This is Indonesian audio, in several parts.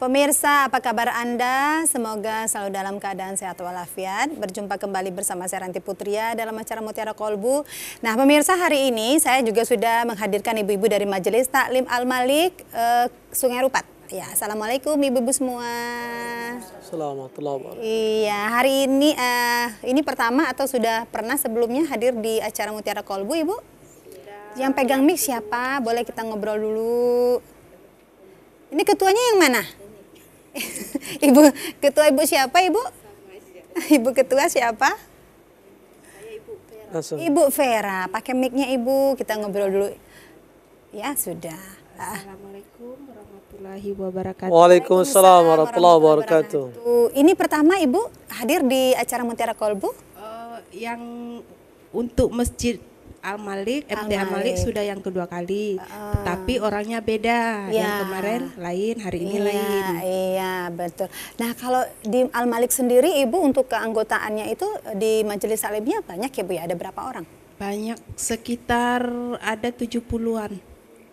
pemirsa, apa kabar Anda? Semoga selalu dalam keadaan sehat walafiat. Berjumpa kembali bersama saya Ranti Putria dalam acara Mutiara Kolbu. Nah, pemirsa hari ini saya juga sudah menghadirkan ibu-ibu dari Majelis Taklim Al-Malik eh, Sungai Rupat. Ya, assalamualaikum ibu-ibu semua. Selamat Assalamualaikum. Iya, hari ini eh, ini pertama atau sudah pernah sebelumnya hadir di acara Mutiara Kolbu, ibu? Ya. Yang pegang mic siapa? Boleh kita ngobrol dulu. Ini ketuanya yang mana? ibu ketua ibu siapa ibu? Ibu ketua siapa? Ibu Vera, pakai micnya Ibu, kita ngobrol dulu. Ya, sudah. Assalamualaikum warahmatullahi wabarakatuh. Waalaikumsalam warahmatullahi wabarakatuh. Ini pertama Ibu hadir di acara Mutiara Kolbu? Uh, yang untuk masjid Al Malik, MT eh, Al Malik sudah yang kedua kali, uh, uh-uh. tetapi orangnya beda. Yang kemarin lain, hari ini iya, lain. Iya betul. Nah kalau di Al Malik sendiri, ibu untuk keanggotaannya itu di Majelis Salimnya banyak ya bu ya? Ada berapa orang? Banyak, sekitar ada tujuh puluhan.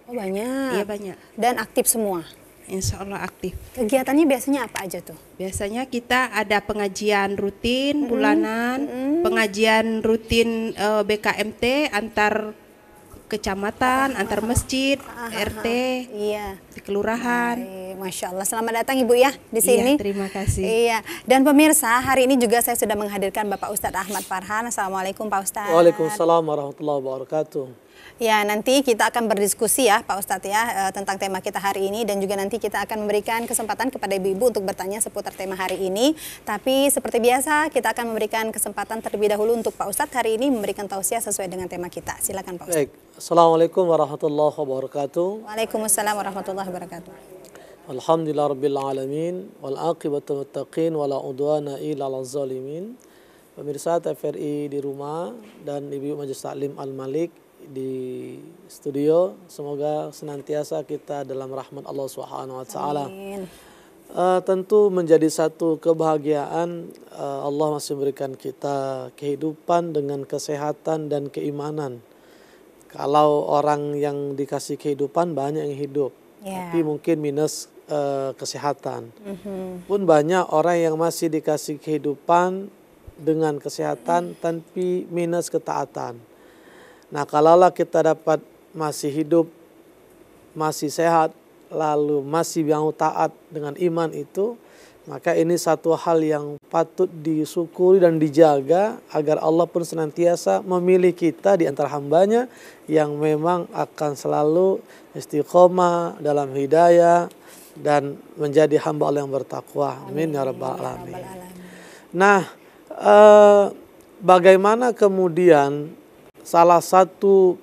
Oh banyak. Iya banyak. Dan aktif semua insya Allah aktif. Kegiatannya biasanya apa aja tuh? Biasanya kita ada pengajian rutin -hmm. bulanan, -hmm. pengajian rutin uh, eh, BKMT antar kecamatan, ah, antar ah, ah. masjid, ah, ah RT, iya. di kelurahan. Masya Allah, selamat datang Ibu ya di iya, sini. Iya, terima kasih. Iya, dan pemirsa hari ini juga saya sudah menghadirkan Bapak Ustadz Ahmad Farhan. Assalamualaikum Pak Ustadz. Waalaikumsalam warahmatullahi wabarakatuh. Ya, nanti kita akan berdiskusi ya Pak Ustadz ya eh, tentang tema kita hari ini dan juga nanti kita akan memberikan kesempatan kepada ibu-ibu untuk bertanya seputar tema hari ini. Tapi seperti biasa kita akan memberikan kesempatan terlebih dahulu untuk Pak Ustadz hari ini memberikan tausiah sesuai dengan tema kita. Silakan Pak Ustadz. Baik. Assalamualaikum warahmatullahi wabarakatuh. Waalaikumsalam warahmatullahi wabarakatuh. Alhamdulillah rabbil alamin wal aqibatu muttaqin wala udwana illa zalimin. Pemirsa TVRI di rumah dan Ibu Majelis Taklim Al Malik di studio. Semoga senantiasa kita dalam rahmat Allah Subhanahu wa taala. Uh, tentu menjadi satu kebahagiaan uh, Allah masih memberikan kita kehidupan dengan kesehatan dan keimanan. Kalau orang yang dikasih kehidupan banyak yang hidup, yeah. tapi mungkin minus uh, kesehatan. Mm-hmm. Pun banyak orang yang masih dikasih kehidupan dengan kesehatan, mm. tapi minus ketaatan. Nah kalaulah kita dapat masih hidup, masih sehat, lalu masih mau taat dengan iman itu, maka ini satu hal yang patut disyukuri dan dijaga agar Allah pun senantiasa memilih kita di antara hambanya yang memang akan selalu istiqomah dalam hidayah dan menjadi hamba Allah yang bertakwa. Amin, ya rabbal ya alamin. Nah, eh, bagaimana kemudian salah satu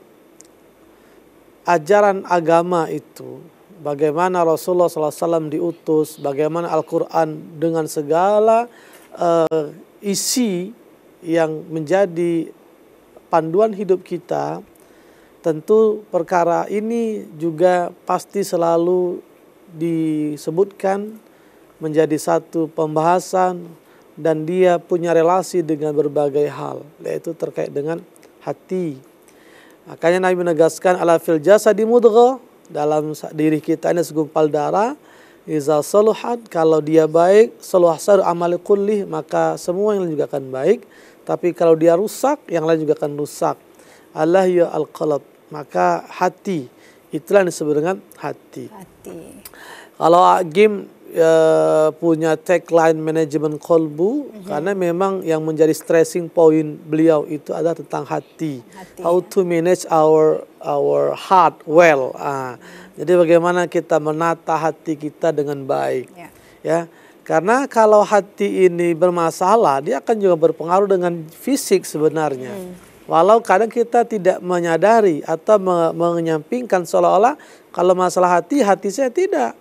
ajaran agama itu bagaimana Rasulullah SAW diutus, bagaimana Al-Quran dengan segala uh, isi yang menjadi panduan hidup kita, tentu perkara ini juga pasti selalu disebutkan menjadi satu pembahasan dan dia punya relasi dengan berbagai hal, yaitu terkait dengan hati. Makanya Nabi menegaskan ala fil jasadi mudghah dalam diri kita ini segumpal darah Iza saluhat kalau dia baik saluh saru amal kullih maka semua yang lain juga akan baik tapi kalau dia rusak yang lain juga akan rusak Allah ya al qalb maka hati itulah yang disebut dengan hati. hati. Kalau agim e, punya tagline manajemen kolbu mm-hmm. karena memang yang menjadi stressing point beliau itu ada tentang hati, hati how to manage our our heart well -hmm. jadi bagaimana kita menata hati kita dengan baik yeah. ya karena kalau hati ini bermasalah dia akan juga berpengaruh dengan fisik sebenarnya mm. walau kadang kita tidak menyadari atau menyampingkan seolah-olah kalau masalah hati hati saya tidak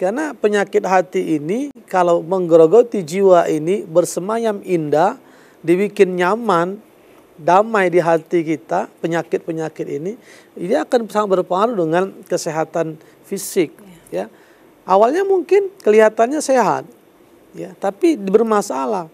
karena penyakit hati ini kalau menggerogoti jiwa ini bersemayam indah, dibikin nyaman, damai di hati kita, penyakit-penyakit ini, ini akan sangat berpengaruh dengan kesehatan fisik. Ya. ya. Awalnya mungkin kelihatannya sehat, ya, tapi bermasalah.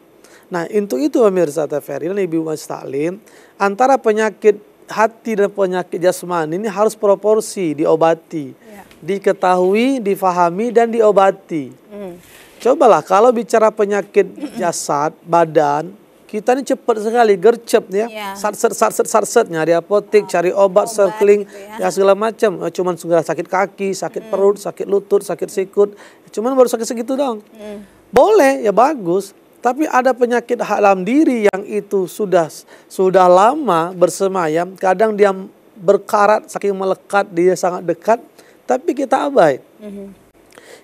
Nah, untuk itu pemirsa TVRI dan Ibu Mas Taklim, antara penyakit hati dan penyakit jasmani ini harus proporsi, diobati, ya. diketahui, difahami dan diobati. Hmm. Cobalah kalau bicara penyakit jasad, badan, kita ini cepat sekali gercep ya. ya. Sat set sat set nyari apotek, oh, ah, cari obat, obat circling, gitu ya. ya segala macam. Eh, cuman segala sakit kaki, sakit hmm. perut, sakit lutut, sakit sikut. Cuman baru sakit segitu dong. Hmm. Boleh ya bagus. Tapi ada penyakit dalam diri yang itu sudah sudah lama bersemayam, kadang dia berkarat saking melekat dia sangat dekat, tapi kita abai. Mm-hmm.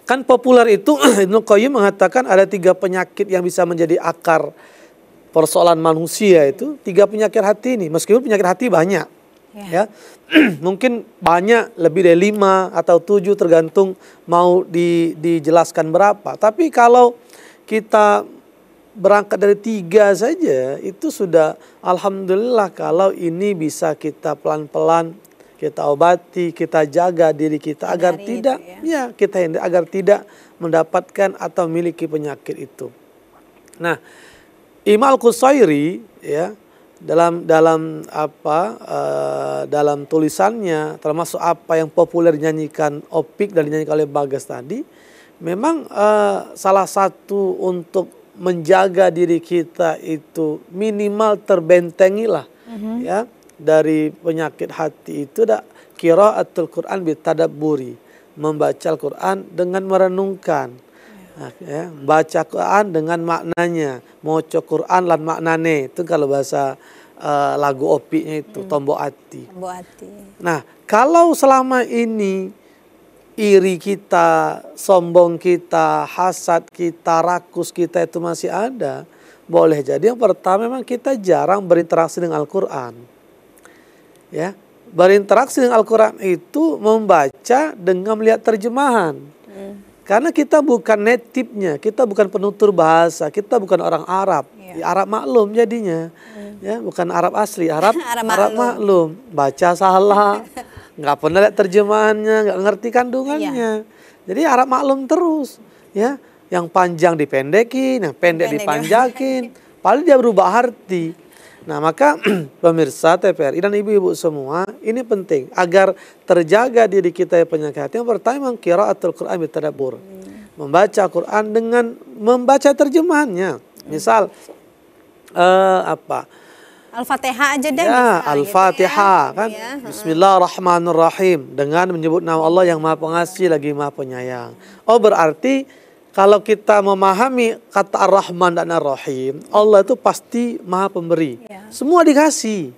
Kan populer itu Ibnu Qayyim mengatakan ada tiga penyakit yang bisa menjadi akar persoalan manusia itu tiga penyakit hati ini meskipun penyakit hati banyak yeah. ya, ya. mungkin banyak lebih dari lima atau tujuh tergantung mau di, dijelaskan berapa tapi kalau kita berangkat dari tiga saja itu sudah alhamdulillah kalau ini bisa kita pelan-pelan kita obati, kita jaga diri kita Hindari agar tidak ya. ya kita agar tidak mendapatkan atau memiliki penyakit itu. Nah, Imam Al-Qusairi ya dalam dalam apa uh, dalam tulisannya termasuk apa yang populer nyanyikan Opik dan dinyanyikan oleh Bagas tadi memang uh, salah satu untuk menjaga diri kita itu minimal terbentengilah mm -hmm. ya dari penyakit hati itu kira qiraatul Quran bertadaburi membaca Al-Quran dengan merenungkan ya, nah, ya baca Quran dengan maknanya moco Quran lan maknane itu kalau bahasa uh, lagu opinya itu mm. tombok hati. tombok hati nah kalau selama ini iri kita, sombong kita, hasad kita, rakus kita itu masih ada, boleh jadi yang pertama memang kita jarang berinteraksi dengan Al-Qur'an. Ya, berinteraksi dengan Al-Qur'an itu membaca dengan melihat terjemahan. Hmm. Karena kita bukan native-nya, kita bukan penutur bahasa, kita bukan orang Arab. Ya. Arab maklum jadinya. Hmm. Ya, bukan Arab asli, Arab Arab maklum. Arab maklum. Baca salah. nggak pernah lihat terjemahannya, nggak ngerti kandungannya. Iya. Jadi harap maklum terus, ya. Yang panjang dipendekin, yang pendek, pendek dipanjakin. Paling dia berubah arti. Nah maka pemirsa TPRI dan ibu-ibu semua ini penting agar terjaga diri kita penyakit hati. Yang pertama atau Quran di Hmm. Membaca Quran dengan membaca terjemahannya. Hmm. Misal hmm. eh, apa? Al-Fatihah aja deh. Ya, Al-Fatihah gitu ya. kan. Ya. Bismillahirrahmanirrahim dengan menyebut nama Allah yang Maha Pengasih lagi Maha Penyayang. Oh berarti kalau kita memahami kata Ar-Rahman dan Ar-Rahim, Allah itu pasti Maha Pemberi. Ya. Semua dikasih.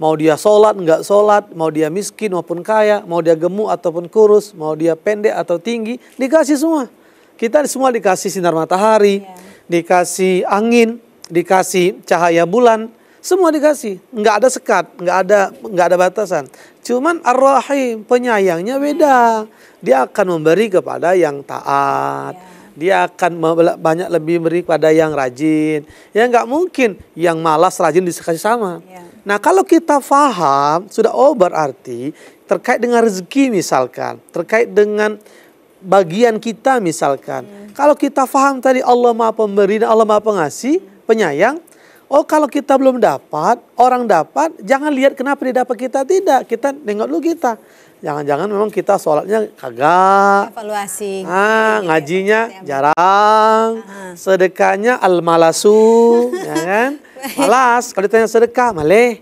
Mau dia sholat, enggak sholat, mau dia miskin maupun kaya, mau dia gemuk ataupun kurus, mau dia pendek atau tinggi, dikasih semua. Kita semua dikasih sinar matahari, ya. dikasih angin, dikasih cahaya bulan, semua dikasih, nggak ada sekat, nggak ada nggak ada batasan. Cuman Ar-Rahim penyayangnya beda. Dia akan memberi kepada yang taat. Iya. Dia akan banyak lebih beri kepada yang rajin. Ya nggak mungkin yang malas rajin dikasih sama. Iya. Nah kalau kita faham sudah oh berarti terkait dengan rezeki misalkan, terkait dengan bagian kita misalkan. Iya. Kalau kita faham tadi Allah Maha Pemberi dan Allah Maha Pengasih, penyayang, Oh kalau kita belum dapat, orang dapat, jangan lihat kenapa dia dapat kita tidak. Kita nengok dulu kita. Jangan-jangan memang kita sholatnya kagak. Evaluasi. Ah, ngajinya ya, jarang. Uh-huh. Sedekahnya al-malasu. ya kan? Malas. Kalau ditanya sedekah, maleh.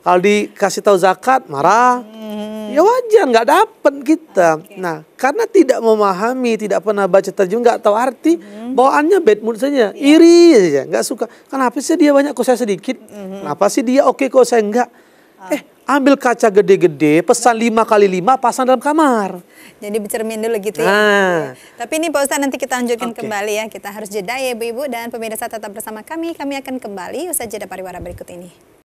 Kalau dikasih tahu zakat marah, hmm. ya wajar nggak dapat kita. Okay. Nah, karena tidak memahami, tidak pernah baca terjemah, nggak tahu arti, hmm. bawaannya bad mood saja, yeah. iri saja, nggak suka. Kenapa sih dia banyak kok saya sedikit? Hmm. Kenapa sih dia oke okay, kok saya enggak? Ah. Eh, ambil kaca gede-gede, pesan lima kali lima, pasang dalam kamar. Jadi bercermin dulu gitu ya. Nah. Tapi ini Pak Ustadz nanti kita lanjutkan okay. kembali ya. Kita harus jeda ya Bu ibu dan pemirsa tetap bersama kami. Kami akan kembali usai jeda pariwara berikut ini.